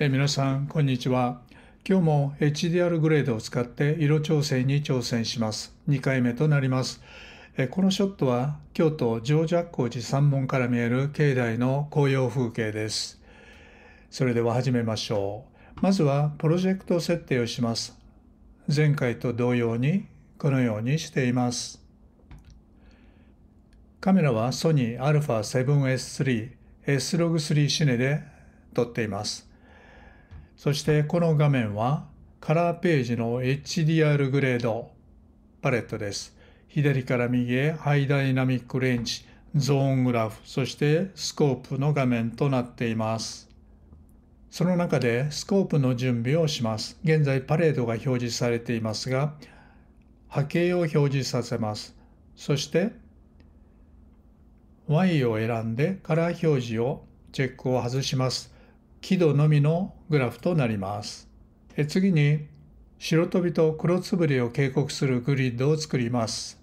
え皆さんこんにちは今日も HDR グレードを使って色調整に挑戦します2回目となりますえこのショットは京都常寂光寺山門から見える境内の紅葉風景ですそれでは始めましょうまずはプロジェクト設定をします前回と同様にこのようにしていますカメラはソニー α7S3 s ログ3シネで撮っています。そしてこの画面はカラーページの HDR グレードパレットです。左から右へハイダイナミックレンジ、ゾーングラフ、そしてスコープの画面となっています。その中でスコープの準備をします。現在パレードが表示されていますが、波形を表示させます。そして Y を選んでカラー表示をチェックを外します。輝度のみのグラフとなります。次に白飛びと黒つぶれを警告するグリッドを作ります。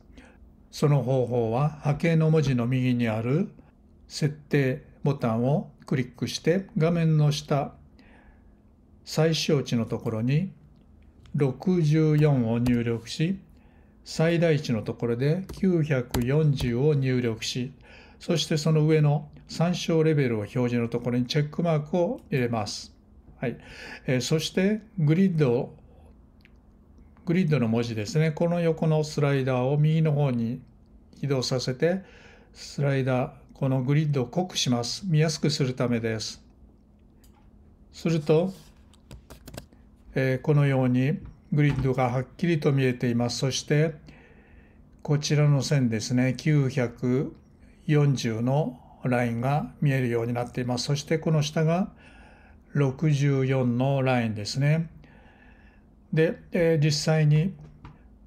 その方法は波形の文字の右にある設定ボタンをクリックして画面の下最小値のところに64を入力し最大値のところで940を入力しそしてその上の参照レベルを表示のところにチェックマークを入れます。はいえー、そしてグリッドグリッドの文字ですね。この横のスライダーを右の方に移動させて、スライダー、このグリッドを濃くします。見やすくするためです。すると、えー、このようにグリッドがはっきりと見えています。そして、こちらの線ですね、900 40のラインが見えるようになっています。そしてこの下が64のラインですね。で、えー、実際に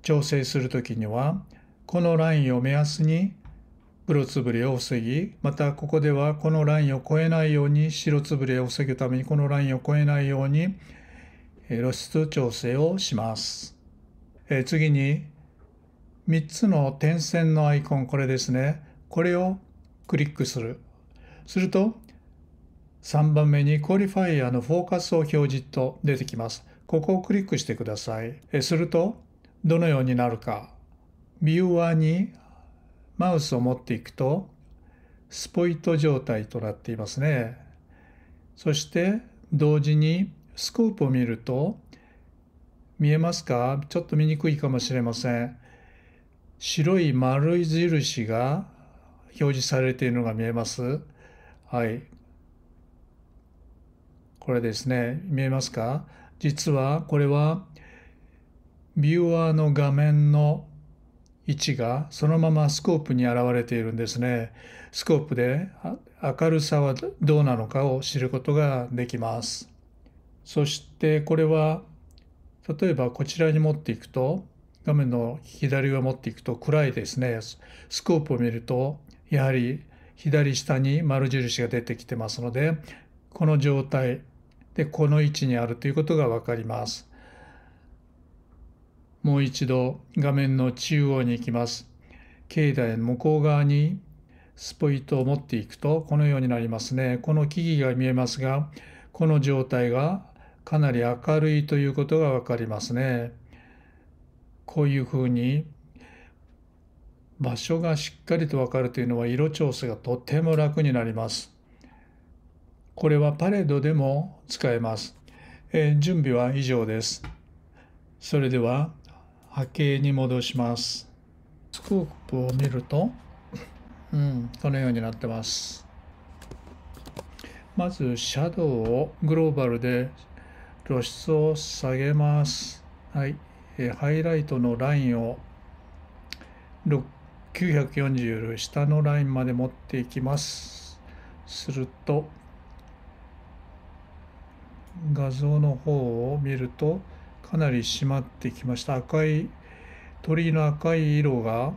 調整する時にはこのラインを目安に黒つぶれを防ぎまたここではこのラインを越えないように白つぶれを防ぐためにこのラインを越えないように露出調整をします。えー、次に3つの点線のアイコンこれですねこれをクリックする。すると、3番目にクオリファイアのフォーカスを表示と出てきます。ここをクリックしてください。すると、どのようになるか。ビューワーにマウスを持っていくと、スポイト状態となっていますね。そして、同時にスコープを見ると、見えますかちょっと見にくいかもしれません。白い丸い印が表示されているのが見えますはい。これですね。見えますか実はこれはビューアーの画面の位置がそのままスコープに現れているんですね。スコープで明るさはどうなのかを知ることができます。そしてこれは例えばこちらに持っていくと画面の左上持っていくと暗いですね。スコープを見るとやはり左下に丸印が出てきてますのでこの状態でこの位置にあるということが分かります。もう一度画面の中央に行きます。境内の向こう側にスポイトを持っていくとこのようになりますね。この木々が見えますがこの状態がかなり明るいということが分かりますね。こういうふうに場所がしっかりとわかるというのは色調整がとても楽になります。これはパレードでも使えます。えー、準備は以上です。それでは波形に戻します。スコープを見ると、うん、このようになってます。まずシャドウをグローバルで露出を下げます。はい。えー、ハイライトのラインを940より下のラインまで持っていきますすると画像の方を見るとかなり締まってきました赤い鳥居の赤い色が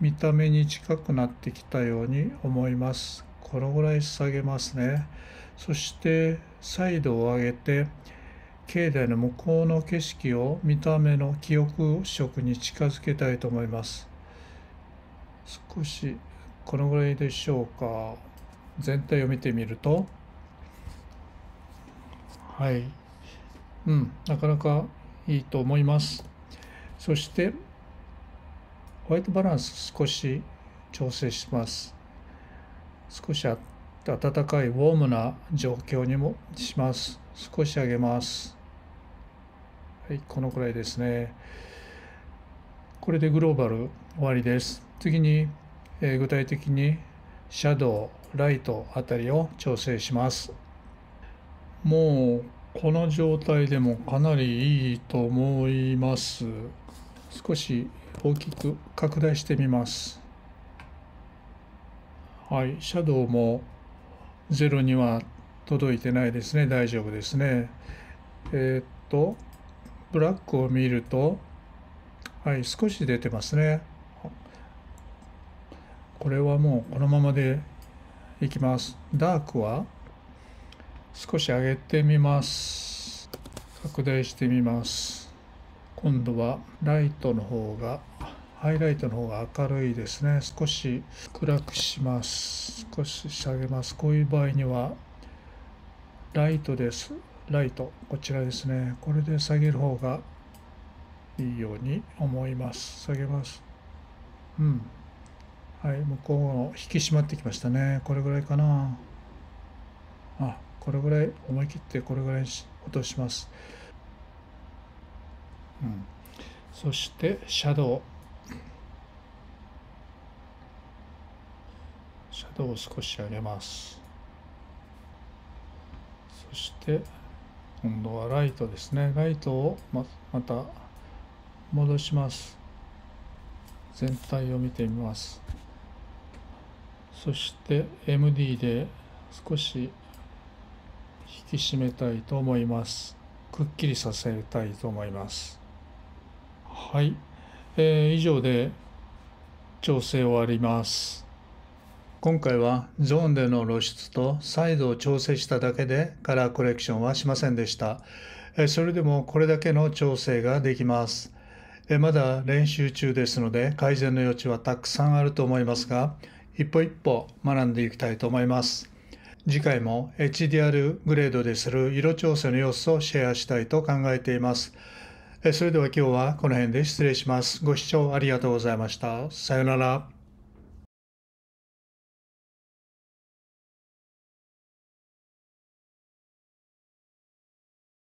見た目に近くなってきたように思いますこのぐらい下げますねそしてサイドを上げて境内の向こうの景色を見た目の記憶色に近づけたいと思います少しこのぐらいでしょうか全体を見てみるとはいうんなかなかいいと思いますそしてホワイトバランス少し調整します少し暖かいウォームな状況にもします少し上げますはいこのくらいですねこれでグローバル終わりです次に、えー、具体的にシャドウライトあたりを調整しますもうこの状態でもかなりいいと思います少し大きく拡大してみますはいシャドウもゼロには届いてないですね大丈夫ですねえー、っとブラックを見るとはい少し出てますねこれはもうこのままでいきますダークは少し上げてみます拡大してみます今度はライトの方がハイライトの方が明るいですね少し暗くします少し下げますこういう場合にはライトですライトこちらですねこれで下げる方がいいように思います下げますうんはい、向こうの引き締まってきましたね。これぐらいかな。あ、これぐらい、思い切ってこれぐらい落とします。うん。そして、シャドウ。シャドウを少し上げます。そして、今度はライトですね。ライトをままた戻します。全体を見てみます。そして MD で少し引き締めたいと思いますくっきりさせたいと思いますはい、えー、以上で調整終わります今回はゾーンでの露出とサイドを調整しただけでカラーコレクションはしませんでした。えそれでもこれだけの調整ができます。えまだ練習中ですので改善の余地はたくさんあると思いますが、一歩一歩学んでいきたいと思います。次回も HDR グレードでする色調整の様子をシェアしたいと考えています。それでは今日はこの辺で失礼します。ご視聴ありがとうございました。さようなら。